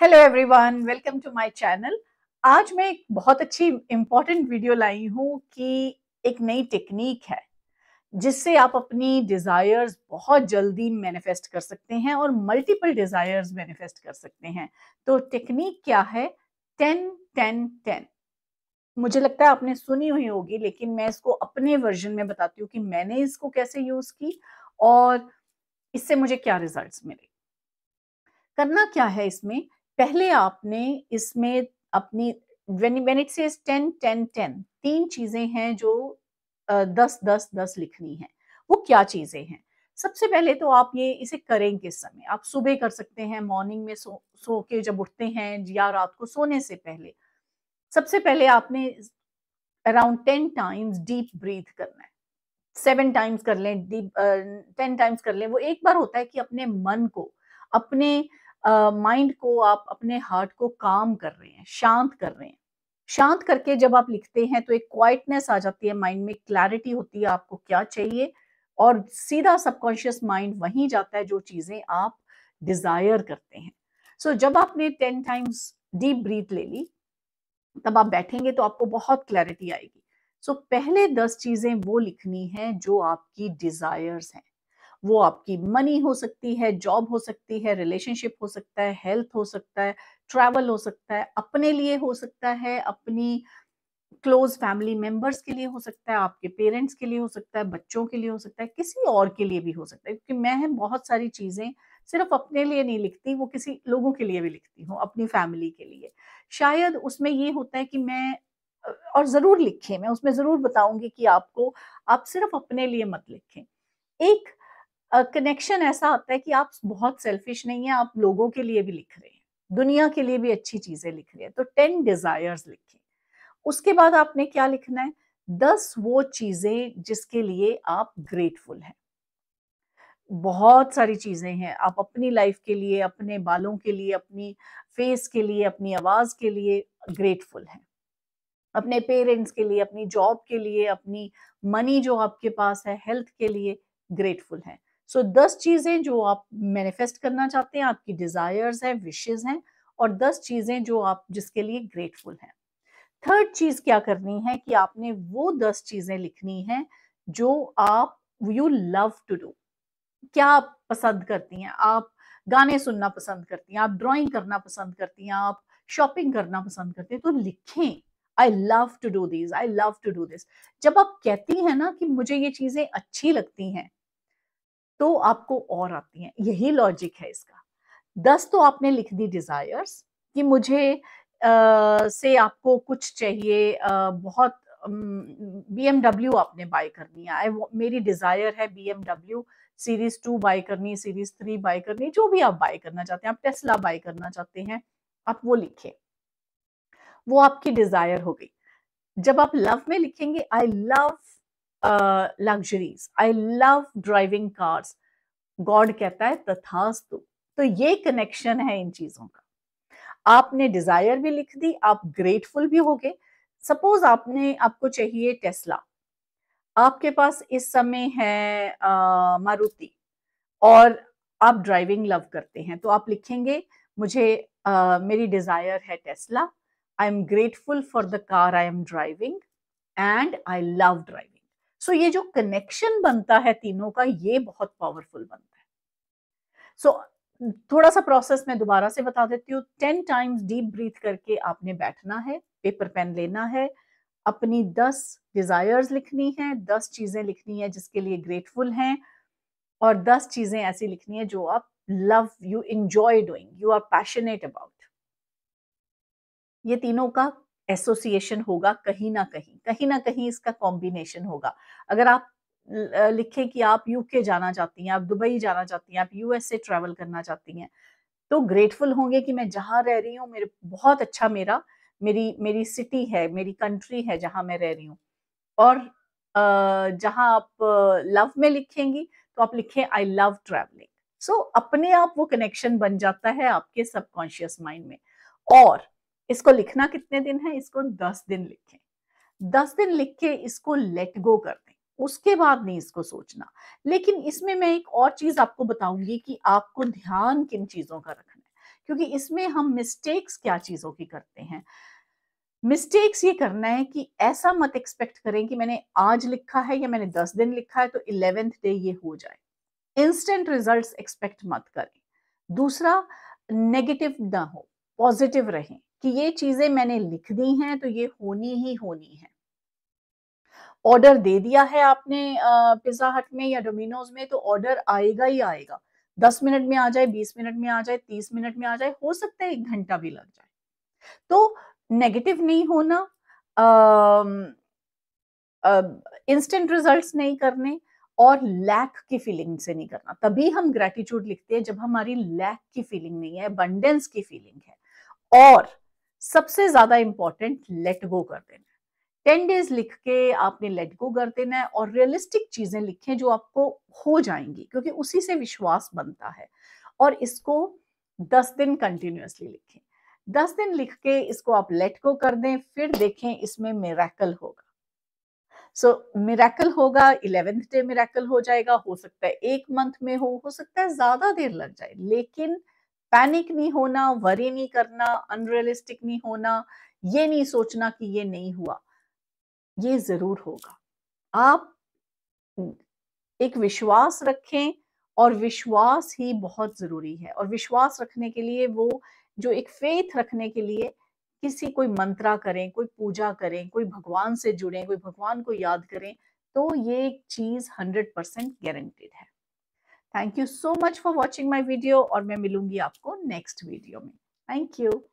hello everyone welcome to my channel आज मैं एक बहुत अच्छी इम्पॉर्टेंट वीडियो लाई हूँ कि एक नई टेक्निक है जिससे आप अपनी डिज़ायर्स बहुत जल्दी मैनिफेस्ट कर सकते हैं और मल्टीपल डिज़ायर्स मैनिफेस्ट कर सकते हैं तो टेक्निक क्या है टेन टेन टेन मुझे लगता है आपने सुनी हुई होगी लेकिन मैं इसको अपने वर्जन में बताती हूँ कि मैंने इसको कैसे यूज़ की और इससे मुझे क्या रिजल्ट मिले करना क्या है इसमें पहले आपने इसमें अपनी when व्हेन इट सेज 10 10 10 तीन चीजें हैं जो दस दस दस लिखनी है वो क्या चीजें हैं सबसे पहले तो आप ये इसे करें किस समय आप सुबह कर सकते हैं मॉर्निंग में सो सो के जब उठते हैं या रात को सोने से पहले सबसे पहले आपने around ten times deep breath करना है सेवन टाइम्स कर लें डीप टेन टाइम्स कर लें वो एक बार होता है कि अपने मन को अपने uh, माइंड uh, को आप अपने हार्ट को काम कर रहे हैं शांत कर रहे हैं शांत करके जब आप लिखते हैं तो एक क्वाइटनेस आ जाती है माइंड में क्लैरिटी होती है आपको क्या चाहिए और सीधा सबकॉन्शियस माइंड वहीं जाता है जो चीजें आप डिजायर करते हैं सो so, जब आपने टेन टाइम्स डीप ब्रीथ ले ली तब आप बैठेंगे तो आपको बहुत क्लैरिटी आएगी सो so, पहले दस चीजें वो लिखनी है जो आपकी डिजायर्स हैं वो आपकी मनी हो सकती है जॉब हो सकती है रिलेशनशिप हो सकता है हेल्थ हो सकता है ट्रैवल हो सकता है अपने लिए हो सकता है अपनी क्लोज फैमिली मेंबर्स के लिए हो सकता है आपके पेरेंट्स के लिए हो सकता है बच्चों के लिए हो सकता है किसी और के लिए भी हो सकता है क्योंकि मैं बहुत सारी चीज़ें सिर्फ अपने लिए नहीं लिखती वो किसी लोगों के लिए भी लिखती हूँ अपनी फैमिली के लिए शायद उसमें ये होता है कि मैं और ज़रूर लिखें मैं उसमें ज़रूर बताऊंगी कि आपको आप सिर्फ अपने लिए मत लिखें एक कनेक्शन ऐसा आता है कि आप बहुत सेल्फिश नहीं है आप लोगों के लिए भी लिख रहे हैं दुनिया के लिए भी अच्छी चीजें लिख रहे हैं तो टेन डिजायर्स लिखें उसके बाद आपने क्या लिखना है दस वो चीजें जिसके लिए आप ग्रेटफुल हैं बहुत सारी चीज़ें हैं आप अपनी लाइफ के लिए अपने बालों के लिए अपनी फेस के लिए अपनी आवाज़ के लिए ग्रेटफुल हैं अपने पेरेंट्स के लिए अपनी जॉब के लिए अपनी मनी जो आपके पास है हेल्थ के लिए ग्रेटफुल हैं सो दस चीज़ें जो आप मैनिफेस्ट करना चाहते हैं आपकी डिज़ायर्स हैं विशेज हैं और दस चीज़ें जो आप जिसके लिए ग्रेटफुल हैं थर्ड चीज़ क्या करनी है कि आपने वो दस चीज़ें लिखनी है जो आप यू लव टू डू क्या आप पसंद करती हैं आप गाने सुनना पसंद करती हैं आप ड्राइंग करना पसंद करती हैं आप शॉपिंग करना पसंद करती हैं तो लिखें I love to do this I love to do this जब आप कहती हैं ना कि मुझे ये चीज़ें अच्छी लगती हैं तो आपको और आती हैं यही लॉजिक है इसका दस तो आपने लिख दी डिज़ायर्स कि मुझे आ, से आपको कुछ चाहिए आ, बहुत बी एमडब्ल्यू आपने बाय करनी है मेरी डिज़ायर है BMW series two buy करनी सीरीज थ्री बाय करनी जो भी आप बाय करना चाहते हैं आप टेस्ला बाय करना चाहते हैं आप वो लिखें वो आपकी डिज़ायर हो गई जब आप लव में लिखेंगे I love luxuries I love driving cars God कहता है तथास्तु तो ये कनेक्शन है इन चीजों का आपने डिजायर भी लिख दी आप ग्रेटफुल भी हो गए सपोज आपने आपको चाहिए टेस्ला आपके पास इस समय है मारुति और आप ड्राइविंग लव करते हैं तो आप लिखेंगे मुझे आ, मेरी डिजायर है Tesla I am grateful for the car I am driving and I love driving so ये जो कनेक्शन बनता है तीनों का ये बहुत पावरफुल बनता है सो थोड़ा सा प्रोसेस मैं दोबारा से बता देती हूँ टेन टाइम्स डीप ब्रीथ करके आपने बैठना है पेपर पेन लेना है अपनी दस डिजायर्स लिखनी है दस चीजें लिखनी है जिसके लिए ग्रेटफुल हैं और दस चीजें ऐसी लिखनी है जो आप love you enjoy doing you are passionate about ये तीनों का एसोसिएशन होगा कहीं ना कहीं कहीं ना कहीं इसका कॉम्बिनेशन होगा अगर आप लिखें कि आप यूके जाना चाहती हैं आप दुबई जाना चाहती हैं आप यूएसए ट्रेवल करना चाहती हैं तो ग्रेटफुल होंगे कि मैं जहाँ रह रही हूँ मेरे बहुत अच्छा मेरा मेरी मेरी सिटी है मेरी कंट्री है जहां मैं रह रही हूँ और जहाँ आप लव में लिखेंगी तो आप लिखें आई लव ट्रैवलिंग सो अपने आप वो कनेक्शन बन जाता है आपके सबकॉन्शियस माइंड में और इसको लिखना कितने दिन है इसको दस दिन लिखें दस दिन लिख के इसको लेट गो कर दें उसके बाद नहीं इसको सोचना लेकिन इसमें मैं एक और चीज आपको बताऊंगी कि आपको ध्यान किन चीजों का रखना है क्योंकि इसमें हम मिस्टेक्स क्या चीजों की करते हैं मिस्टेक्स ये करना है कि ऐसा मत एक्सपेक्ट करें कि मैंने आज लिखा है या मैंने दस दिन लिखा है तो इलेवेंथ डे ये हो जाए इंस्टेंट रिजल्ट एक्सपेक्ट मत करें दूसरा नेगेटिव ना हो पॉजिटिव रहें कि ये चीजें मैंने लिख दी हैं तो ये होनी ही होनी है ऑर्डर दे दिया है आपने पिज्जा हट में या डोमिनोज में तो ऑर्डर आएगा ही आएगा दस मिनट में आ जाए बीस मिनट में आ जाए तीस मिनट में आ जाए हो सकता है एक घंटा भी लग जाए तो नेगेटिव नहीं होना इंस्टेंट रिजल्ट्स नहीं करने और लैक की फीलिंग से नहीं करना तभी हम ग्रेटिट्यूड लिखते हैं जब हमारी लैक की फीलिंग नहीं है अबंडेंस की फीलिंग है और सबसे ज्यादा इंपॉर्टेंट लेट गो कर देना टेन डेज लिख के आपने लेट गो कर देना है और रियलिस्टिक चीजें लिखें जो आपको हो जाएंगी क्योंकि उसी से विश्वास बनता है और इसको दस दिन कंटिन्यूसली लिखें दस दिन लिख के इसको आप लेट गो कर दें फिर देखें इसमें मेरेकल होगा सो मेरेकल होगा इलेवेंथ डे मेरेकल हो जाएगा हो सकता है एक मंथ में हो हो सकता है ज्यादा देर लग जाए लेकिन पैनिक नहीं होना वरी नहीं करना अनरियलिस्टिक नहीं होना ये नहीं सोचना कि ये नहीं हुआ ये जरूर होगा आप एक विश्वास रखें और विश्वास ही बहुत जरूरी है और विश्वास रखने के लिए वो जो एक फेथ रखने के लिए किसी कोई मंत्रा करें कोई पूजा करें कोई भगवान से जुड़े कोई भगवान को याद करें तो ये एक चीज हंड्रेड परसेंट गारंटेड है thank you so much for watching my video और मैं मिलूंगी आपको नेक्स्ट वीडियो में थैंक यू